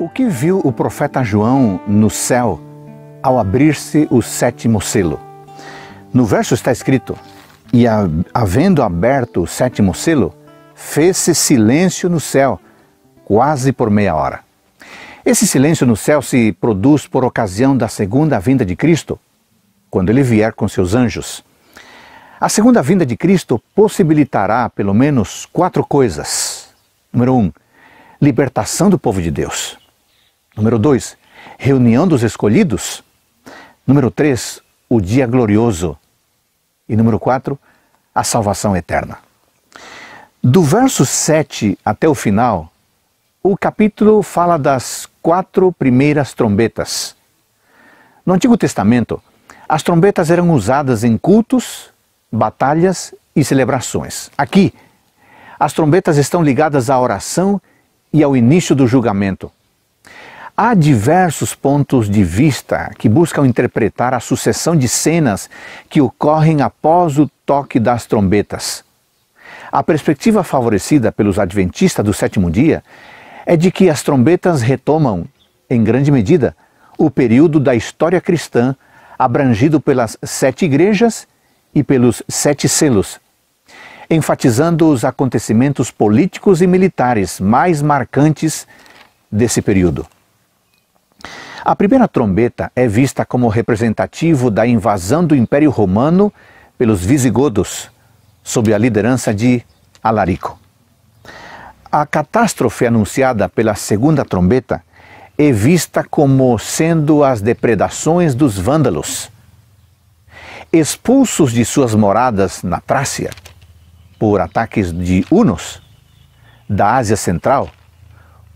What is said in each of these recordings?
O que viu o profeta João no céu ao abrir-se o sétimo selo? No verso está escrito: E havendo aberto o sétimo selo, fez-se silêncio no céu, quase por meia hora. Esse silêncio no céu se produz por ocasião da segunda vinda de Cristo, quando ele vier com seus anjos. A segunda vinda de Cristo possibilitará pelo menos quatro coisas. Número um, libertação do povo de Deus. Número 2, reunião dos escolhidos. Número 3, o dia glorioso. E número 4, a salvação eterna. Do verso 7 até o final, o capítulo fala das quatro primeiras trombetas. No Antigo Testamento, as trombetas eram usadas em cultos, batalhas e celebrações. Aqui, as trombetas estão ligadas à oração e ao início do julgamento. Há diversos pontos de vista que buscam interpretar a sucessão de cenas que ocorrem após o toque das trombetas. A perspectiva favorecida pelos adventistas do sétimo dia é de que as trombetas retomam, em grande medida, o período da história cristã abrangido pelas sete igrejas e pelos sete selos, enfatizando os acontecimentos políticos e militares mais marcantes desse período. A primeira trombeta é vista como representativo da invasão do Império Romano pelos visigodos, sob a liderança de Alarico. A catástrofe anunciada pela segunda trombeta é vista como sendo as depredações dos vândalos. Expulsos de suas moradas na Trácia por ataques de hunos da Ásia Central,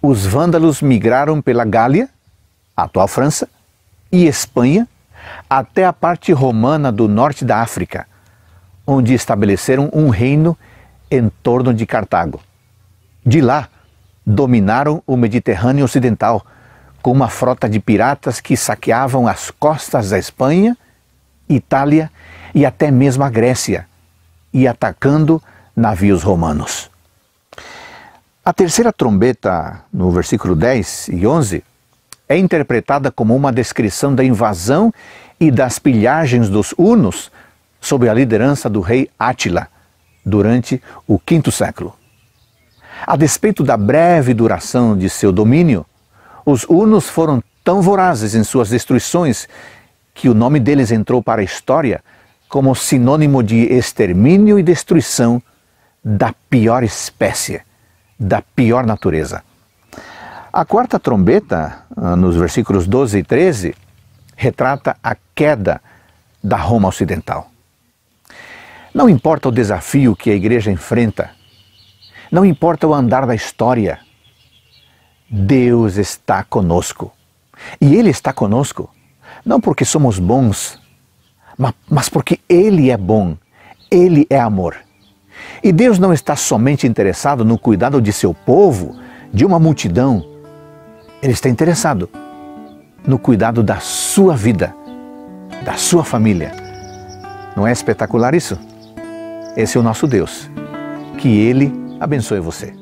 os vândalos migraram pela Gália a atual França e Espanha, até a parte romana do norte da África, onde estabeleceram um reino em torno de Cartago. De lá, dominaram o Mediterrâneo Ocidental com uma frota de piratas que saqueavam as costas da Espanha, Itália e até mesmo a Grécia, e atacando navios romanos. A terceira trombeta, no versículo 10 e 11, é interpretada como uma descrição da invasão e das pilhagens dos hunos sob a liderança do rei Átila durante o quinto século. A despeito da breve duração de seu domínio, os hunos foram tão vorazes em suas destruições que o nome deles entrou para a história como sinônimo de extermínio e destruição da pior espécie, da pior natureza. A quarta trombeta, ah, nos versículos 12 e 13, retrata a queda da Roma Ocidental. Não importa o desafio que a igreja enfrenta, não importa o andar da história, Deus está conosco. E Ele está conosco, não porque somos bons, mas porque Ele é bom, Ele é amor. E Deus não está somente interessado no cuidado de seu povo, de uma multidão, ele está interessado no cuidado da sua vida, da sua família. Não é espetacular isso? Esse é o nosso Deus. Que Ele abençoe você.